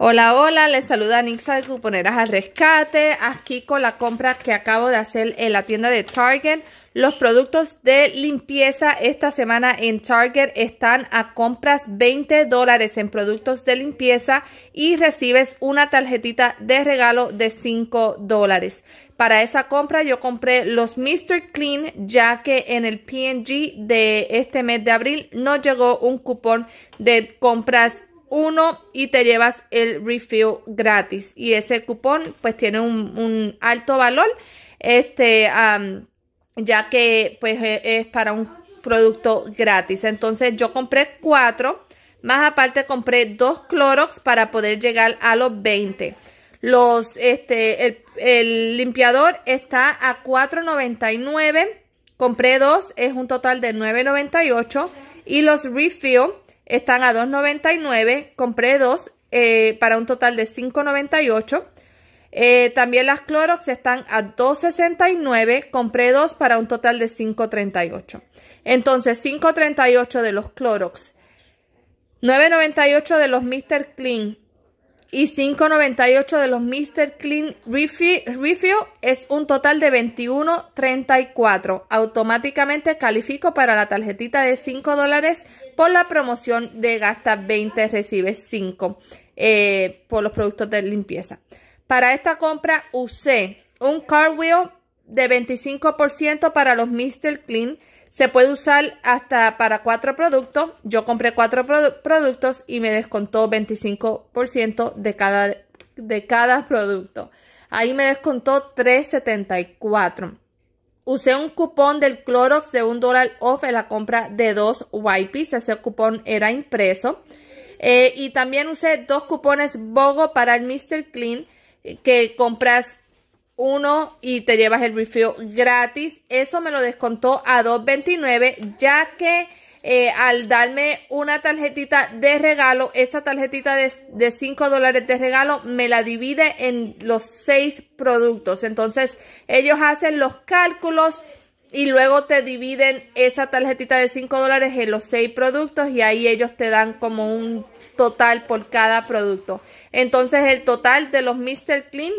Hola, hola, les saluda Nixa de Cuponeras al Rescate, aquí con la compra que acabo de hacer en la tienda de Target. Los productos de limpieza esta semana en Target están a compras 20 dólares en productos de limpieza y recibes una tarjetita de regalo de 5 dólares. Para esa compra yo compré los Mr. Clean ya que en el PNG de este mes de abril no llegó un cupón de compras uno y te llevas el refill gratis. Y ese cupón pues tiene un, alto valor, este, ya que pues e, es para un producto gratis. Entonces yo compré cuatro, más aparte compré dos Clorox para poder llegar a los 20. Los, este, el, limpiador está a $4.99. Compré dos, es un total de $9.98. Y los refill están a $2.99. Eh, eh, compré dos para un total de $5.98. también las Clorox están a $2.69. Compré dos para un total de $5.38. Entonces, $5.38 de los Clorox. $9.98 de los Mr. Clean. Y $5.98 de los Mr. Clean Refill, es un total de $21.34. Automáticamente califico para la tarjetita de $5 dólares... Por la promoción de gasta 20, recibe 5 eh, por los productos de limpieza. Para esta compra usé un car wheel de 25% para los Mr. Clean. Se puede usar hasta para cuatro productos. Yo compré cuatro productos y me descontó 25% de cada, de cada producto. Ahí me descontó 3.74. Usé un cupón del Clorox de un dólar off en la compra de dos wipes. Ese cupón era impreso. Eh, y también usé dos cupones BOGO para el Mr. Clean eh, que compras uno y te llevas el refill gratis. Eso me lo descontó a $2.29 ya que eh, al darme una tarjetita de regalo, esa tarjetita de, de 5 dólares de regalo me la divide en los 6 productos. Entonces ellos hacen los cálculos y luego te dividen esa tarjetita de 5 dólares en los 6 productos y ahí ellos te dan como un total por cada producto. Entonces el total de los Mr. Clean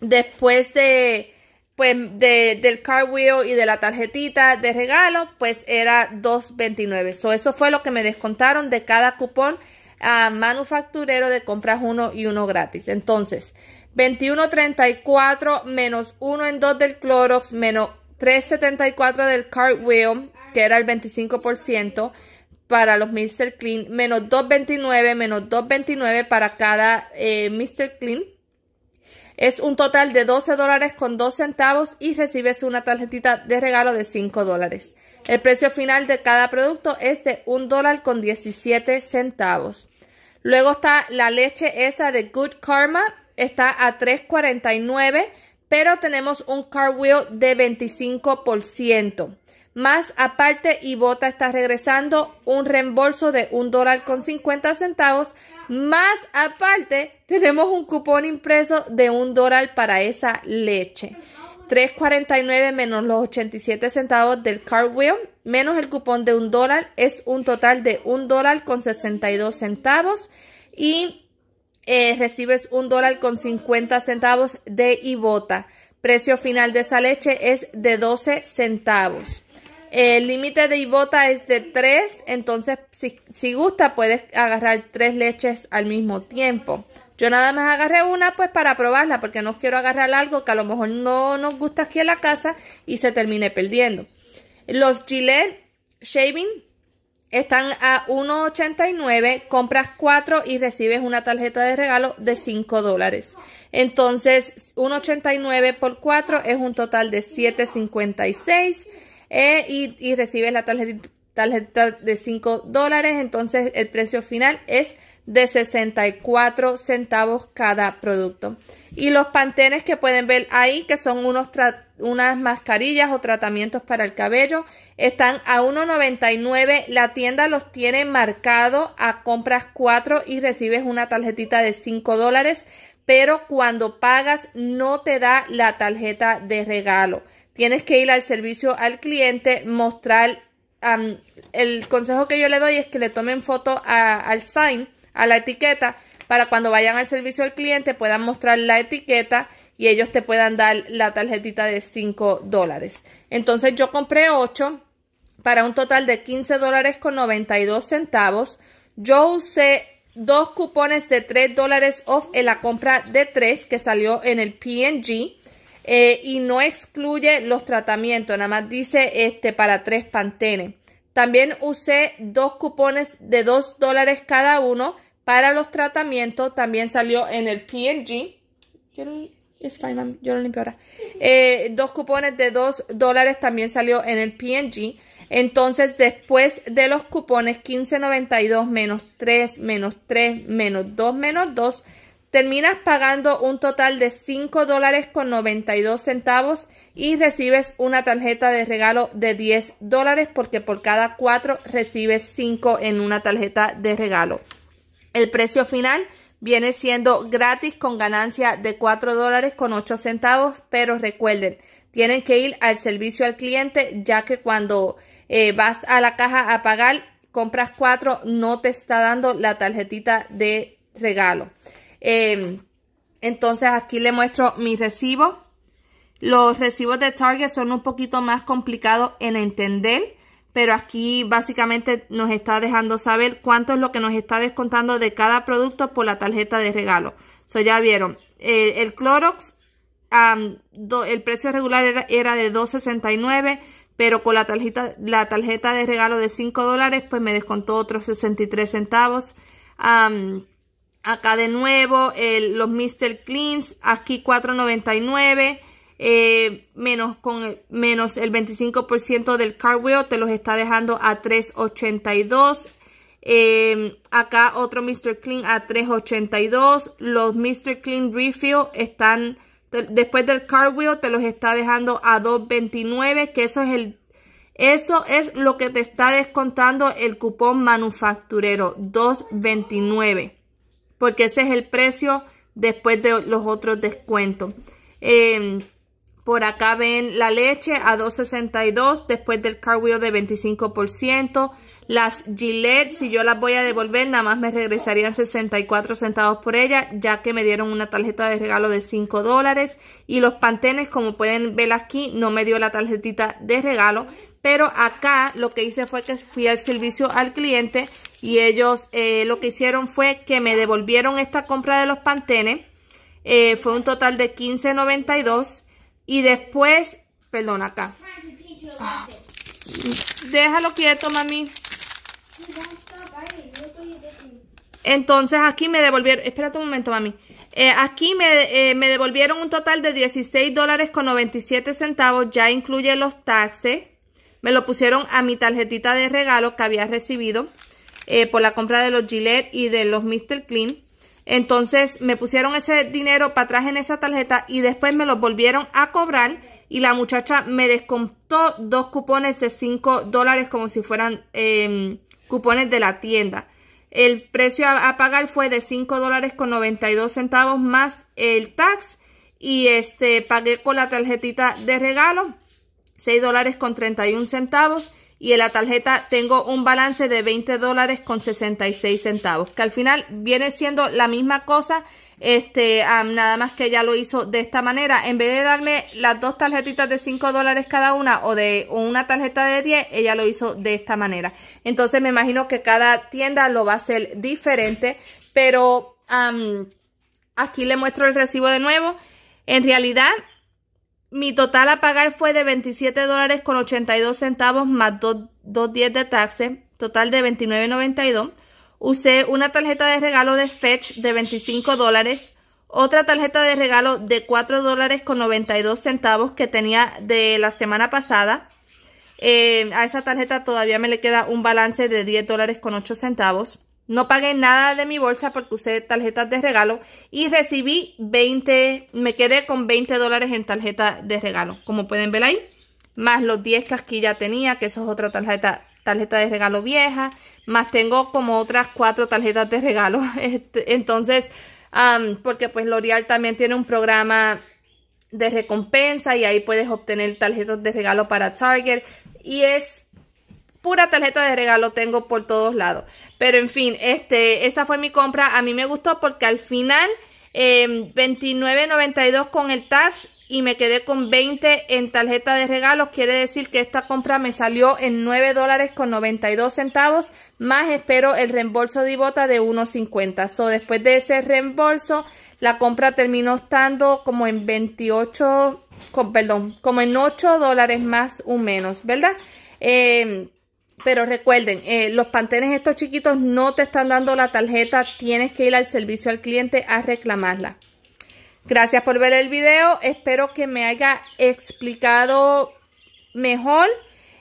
después de pues de, del car y de la tarjetita de regalo, pues era 2.29. So, eso fue lo que me descontaron de cada cupón a manufacturero de compras uno y uno gratis. Entonces, 21.34 menos 1 en 2 del Clorox, menos 3.74 del Cartwheel, que era el 25% para los Mr. Clean, menos 2.29, menos 2.29 para cada eh, Mr. Clean es un total de 12 dólares con 2 centavos y recibes una tarjetita de regalo de 5 dólares. El precio final de cada producto es de 1 dólar con 17 centavos. Luego está la leche esa de Good Karma, está a 3.49, pero tenemos un car wheel de 25%. Más aparte, Ibota está regresando un reembolso de un dólar con 50 centavos. Más aparte, tenemos un cupón impreso de un dólar para esa leche. 3.49 menos los 87 centavos del cartwheel, menos el cupón de un dólar, es un total de un dólar con 62 centavos. Y eh, recibes un dólar con 50 centavos de Ibota. Precio final de esa leche es de 12 centavos. El límite de Ibota es de 3, entonces si, gusta puedes agarrar tres leches al mismo tiempo. Yo nada más agarré una pues para probarla porque no quiero agarrar algo que a lo mejor no nos gusta aquí en la casa y se termine perdiendo. Los Gillette Shaving están a 1.89, compras 4 y recibes una tarjeta de regalo de 5 dólares. Entonces 1.89 por 4 es un total de 7.56 eh, y, recibes la tarjetita, tarjeta de 5 dólares. Entonces el precio final es de 64 centavos cada producto. Y los pantenes que pueden ver ahí, que son unos unas mascarillas o tratamientos para el cabello, están a 1,99. La tienda los tiene marcado a compras 4 y recibes una tarjetita de 5 dólares, pero cuando pagas no te da la tarjeta de regalo. Tienes que ir al servicio al cliente, mostrar... el consejo que yo le doy es que le tomen foto al sign, a la etiqueta, para cuando vayan al servicio al cliente puedan mostrar la etiqueta y ellos te puedan dar la tarjetita de 5 dólares. Entonces yo compré 8 para un total de 15 dólares con 92 centavos. Yo usé dos cupones de 3 dólares off en la compra de 3 que salió en el PNG. Eh, y no excluye los tratamientos, nada más dice este para tres pantenes. También usé dos cupones de dos dólares cada uno para los tratamientos. También salió en el PNG. yo lo limpio ahora. Eh, dos cupones de dos dólares también salió en el PNG. Entonces, después de los cupones 15.92 menos 3, menos 3, menos 2, menos 2, terminas pagando un total de 5 dólares con 92 centavos y recibes una tarjeta de regalo de 10 dólares porque por cada 4 recibes 5 en una tarjeta de regalo. El precio final viene siendo gratis con ganancia de 4 dólares con 8 centavos, pero recuerden, tienen que ir al servicio al cliente ya que cuando eh, vas a la caja a pagar, compras 4, no te está dando la tarjetita de regalo. Em, entonces aquí le muestro mi recibo. Los recibos de Target son un poquito más complicados en entender, pero aquí básicamente nos está dejando saber cuánto es lo que nos está descontando de cada producto por la tarjeta de regalo. So, ya vieron, el, Clorox, el precio regular era, de $2.69, pero con la tarjeta, la tarjeta de regalo de $5, pues me descontó otros 63 centavos. Acá de nuevo los Mr. Cleans, aquí $4.99. Eh, menos, con el, menos el 25% del cartwheel te los está dejando a $3.82. Em, acá otro Mr. Clean a $3.82. Los Mr. Clean Refill están, después del cartwheel te los está dejando a $2.29, que eso es el eso es lo que te está descontando el cupón manufacturero, 229 porque ese es el precio después de los otros descuentos. Em, por acá ven la leche a 2.62 después del car de 25%. Las Gillette, si yo las voy a devolver, nada más me regresarían 64 centavos por ella, ya que me dieron una tarjeta de regalo de 5 dólares. Y los Pantenes, como pueden ver aquí, no me dio la tarjetita de regalo. Pero acá lo que hice fue que fui al servicio al cliente y ellos eh, lo que hicieron fue que me devolvieron esta compra de los pantenes. Eh, fue un total de $15.92 y después, perdón acá. déjalo quieto, mami. Entonces aquí me devolvieron, espérate un momento, mami. Eh, aquí me, devolvieron un total de $16.97. dólares con centavos, ya incluye los taxes. Me lo pusieron a mi tarjetita de regalo que había recibido. Eh, por la compra de los Gillette y de los Mr. Clean. Entonces me pusieron ese dinero para atrás en esa tarjeta y después me lo volvieron a cobrar y la muchacha me descontó dos cupones de 5 dólares como si fueran em, cupones de la tienda. El precio a, pagar fue de 5 dólares con 92 centavos más el tax y este pagué con la tarjetita de regalo 6 dólares con 31 centavos y en la tarjeta tengo un balance de 20 dólares con 66 centavos, que al final viene siendo la misma cosa, este, nada más que ella lo hizo de esta manera, en vez de darme las dos tarjetitas de 5 dólares cada una o de una tarjeta de 10, ella lo hizo de esta manera. Entonces me imagino que cada tienda lo va a hacer diferente, pero aquí le muestro el recibo de nuevo. En realidad mi total a pagar fue de $27.82 dólares con 82 centavos más 2.10 de taxe, total de 29.92. Usé una tarjeta de regalo de Fetch de 25 dólares, otra tarjeta de regalo de $4.92 dólares con centavos que tenía de la semana pasada. Eh, a esa tarjeta todavía me le queda un balance de 10 dólares con centavos. No pagué nada de mi bolsa porque usé tarjetas de regalo y recibí 20, me quedé con 20 dólares en tarjeta de regalo, como pueden ver ahí. Más los 10 casquillas tenía, que eso es otra tarjeta, tarjeta de regalo vieja. Más tengo como otras 4 tarjetas de regalo. Este, entonces, porque pues L'Oreal también tiene un programa de recompensa y ahí puedes obtener tarjetas de regalo para Target. Y es pura tarjeta de regalo tengo por todos lados. Pero en fin, este, esa fue mi compra. A mí me gustó porque al final 29.92 em, con el tax y me quedé con 20 en tarjeta de regalos. Quiere decir que esta compra me salió en 9 dólares con 92 centavos. Más espero el reembolso de Ibota de 1.50. So, después de ese reembolso, la compra terminó estando como en 28, con, perdón, como en 8 dólares más o menos, ¿verdad? Em, pero recuerden, eh, los pantenes estos chiquitos no te están dando la tarjeta, tienes que ir al servicio al cliente a reclamarla. Gracias por ver el video, espero que me haya explicado mejor.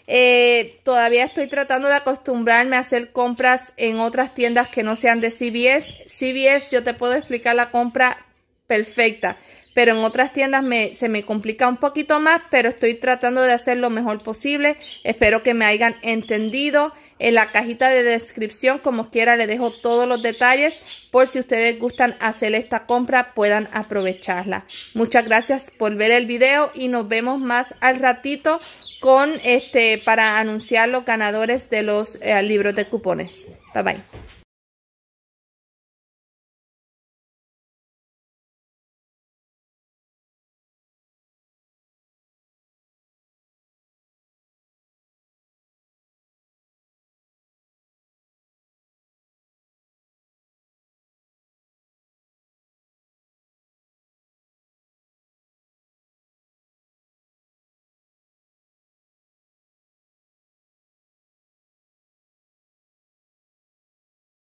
Eh, todavía estoy tratando de acostumbrarme a hacer compras en otras tiendas que no sean de CVS. CVS yo te puedo explicar la compra perfecta, pero en otras tiendas se me complica un poquito más, pero estoy tratando de hacer lo mejor posible. Espero que me hayan entendido. En la cajita de descripción, como quiera, le dejo todos los detalles por si ustedes gustan hacer esta compra, puedan aprovecharla. Muchas gracias por ver el video y nos vemos más al ratito con este para anunciar los ganadores de los eh, libros de cupones. Bye bye.